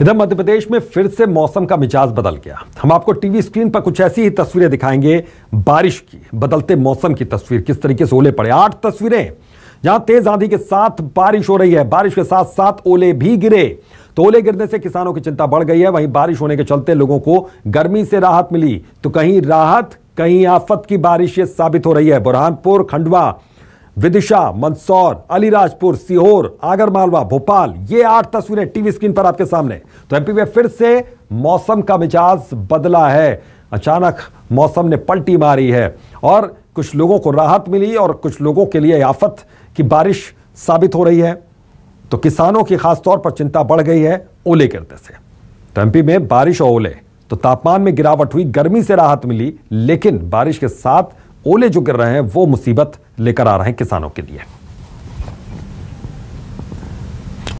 इधर मध्य प्रदेश में फिर से मौसम का मिजाज बदल गया हम आपको टीवी स्क्रीन पर कुछ ऐसी ही तस्वीरें दिखाएंगे बारिश की बदलते मौसम की तस्वीर किस तरीके से ओले पड़े आठ तस्वीरें जहां तेज आंधी के साथ बारिश हो रही है बारिश के साथ साथ ओले भी गिरे तो ओले गिरने से किसानों की चिंता बढ़ गई है वहीं बारिश होने के चलते लोगों को गर्मी से राहत मिली तो कहीं राहत कहीं आफत की बारिश साबित हो रही है बुरहानपुर खंडवा विदिशा मंदसौर अलीराजपुर सीहोर आगरमालवा भोपाल ये आठ तस्वीरें टीवी स्क्रीन पर आपके सामने तो एमपी में फिर से मौसम का मिजाज बदला है अचानक मौसम ने पलटी मारी है और कुछ लोगों को राहत मिली और कुछ लोगों के लिए आफत की बारिश साबित हो रही है तो किसानों की खासतौर पर चिंता बढ़ गई है ओले गिरने से तो एमपी में बारिश और ओले तो तापमान में गिरावट हुई गर्मी से राहत मिली लेकिन बारिश के साथ ओले जो गिर रहे हैं वो मुसीबत लेकर आ रहे हैं किसानों के लिए